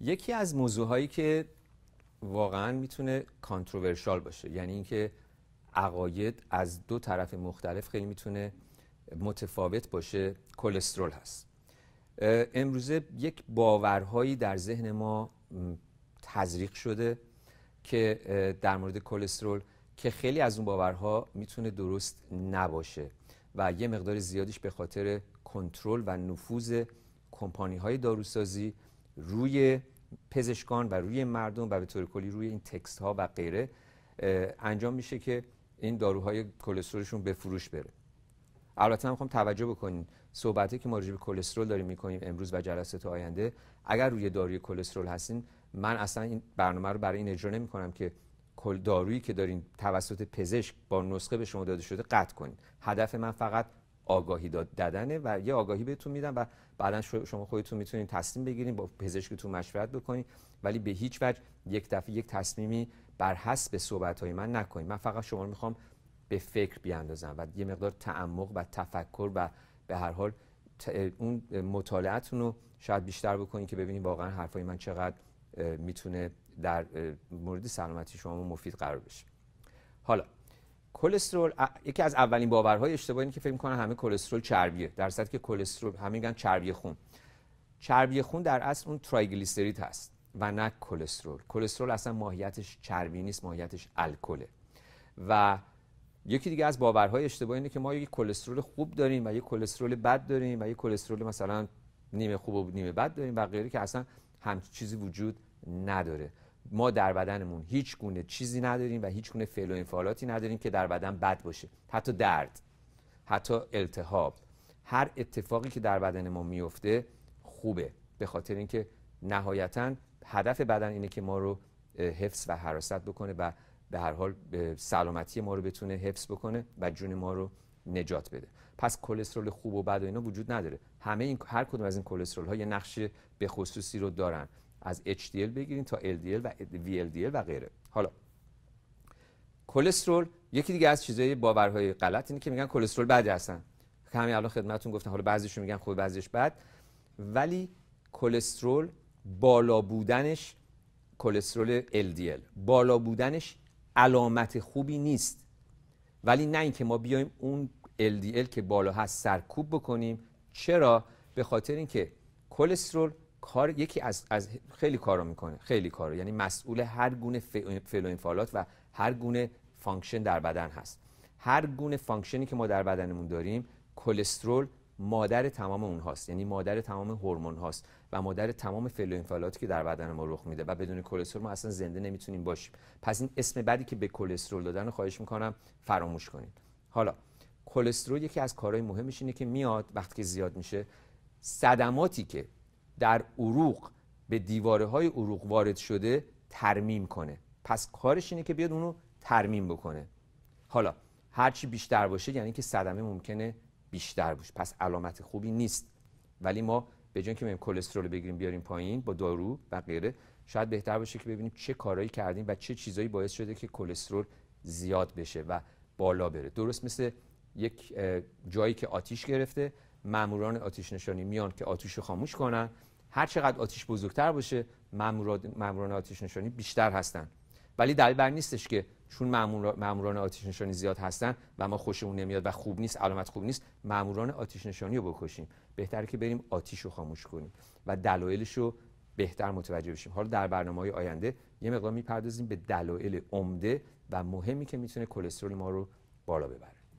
یکی از موضوع هایی که واقعا میتونه کانتروورشال باشه یعنی اینکه عقاید از دو طرف مختلف خیلی میتونه متفاوت باشه کلسترول هست امروزه یک باورهایی در ذهن ما تزریق شده که در مورد کلسترول که خیلی از اون باورها میتونه درست نباشه و یه مقدار زیادیش به خاطر کنترل و نفوذ کمپانی های داروسازی روی پزشکان و روی مردم و به طور کلی روی این تکست ها و غیره انجام میشه که این داروهای کلسترولشون به فروش بره البته من میخوام توجه بکنین صحبته که ما راجع به کلسترول داریم میکنیم امروز و جلسات آینده اگر روی داروی کلسترول هستین من اصلا این برنامه رو برای این اجرا نمیکنم که کل دارویی که دارین توسط پزشک با نسخه به شما داده شده قطع کنین هدف من فقط آگاهی داد دادنه و یه آگاهی بهتون میدن و بعدا شما خودتون میتونید تصمیم بگیرید با پزشکتون مشورت بکنید ولی به هیچ وجه یک دفعه یک تصمیمی بر حسب صحبت های من نکنید من فقط شما رو میخوام به فکر بیاندازم و یه مقدار تعمق و تفکر و به هر حال اون مطالعتون رو شاید بیشتر بکنید که ببینید واقعا حرفای من چقدر میتونه در مورد سلامتی شما مفید قرار بشه حالا کلسترول یکی از اولین باورهای اشتباهی که فکر میکنن همه کلسترول چربیه در صد که کلسترول همه میگن چربی خون چربی خون در اصل اون تریگلیسیرید هست و نه کلسترول کلسترول اصلا ماهیتش چربی نیست ماهیتش الکله و یکی دیگه از باورهای اشتباهی اینه که ما یک کلسترول خوب داریم و یک کلسترول بد داریم و یک کلسترول مثلا نیمه خوب و نیمه بد داریم و غیره که اصلا همچین چیزی وجود نداره ما در بدنمون هیچ گونه چیزی نداریم و هیچ گونه فعل و انفعالاتی نداریم که در بدن بد باشه حتی درد حتی التهاب هر اتفاقی که در بدن ما میفته خوبه به خاطر اینکه نهایتا هدف بدن اینه که ما رو حفظ و حراست بکنه و به هر حال سلامتی ما رو بتونه حفظ بکنه و جون ما رو نجات بده پس کلسترول خوب و بد و اینا وجود نداره همه این هر کدوم از این کلسترول ها یه نقش به خصوصی رو دارن از HDL بگیرین تا LDL و VLDL و غیره حالا کلسترول یکی دیگه از چیزای باورهای غلط اینه که میگن کلسترول بدی هستن همین الان خدمتتون گفتم حالا بعضیشون میگن خوب بعضیش بد ولی کلسترول بالا بودنش کلسترول LDL بالا بودنش علامت خوبی نیست ولی نه اینکه ما بیایم اون LDL که بالا هست سرکوب بکنیم چرا به خاطر اینکه کلسترول کار یکی از, از خیلی کارو میکنه خیلی کارو یعنی مسئول هر گونه فلو و هر گونه فانکشن در بدن هست هر گونه فانکشنی که ما در بدنمون داریم کلسترول مادر تمام اونهاست یعنی مادر تمام هورمون هاست و مادر تمام فلو که در بدن ما رخ میده و بدون کلسترول ما اصلا زنده نمیتونیم باشیم پس این اسم بعدی که به کلسترول دادن رو خواهش میکنم فراموش کنید حالا کلسترول یکی از کارهای مهمش اینه که میاد وقتی که زیاد میشه صدماتی که در عروق به دیواره های عروق وارد شده ترمیم کنه پس کارش اینه که بیاد اونو ترمیم بکنه حالا هرچی بیشتر باشه یعنی که صدمه ممکنه بیشتر باشه پس علامت خوبی نیست ولی ما به جای اینکه کلسترول بگیریم بیاریم پایین با دارو و غیره شاید بهتر باشه که ببینیم چه کارهایی کردیم و چه چیزایی باعث شده که کلسترول زیاد بشه و بالا بره درست مثل یک جایی که آتیش گرفته ماموران آتیش نشانی میان که آتیش رو خاموش کنن هر چقدر آتیش بزرگتر باشه ماموران آتیش نشانی بیشتر هستن ولی دلیل بر نیستش که چون ماموران آتیش نشانی زیاد هستن و ما خوشمون نمیاد و خوب نیست علامت خوب نیست ماموران آتیش نشانی رو بکشیم بهتره که بریم آتیش رو خاموش کنیم و دلایلش رو بهتر متوجه بشیم حالا در برنامه های آینده یه مقدار میپردازیم به دلایل عمده و مهمی که میتونه کلسترول ما رو بالا ببره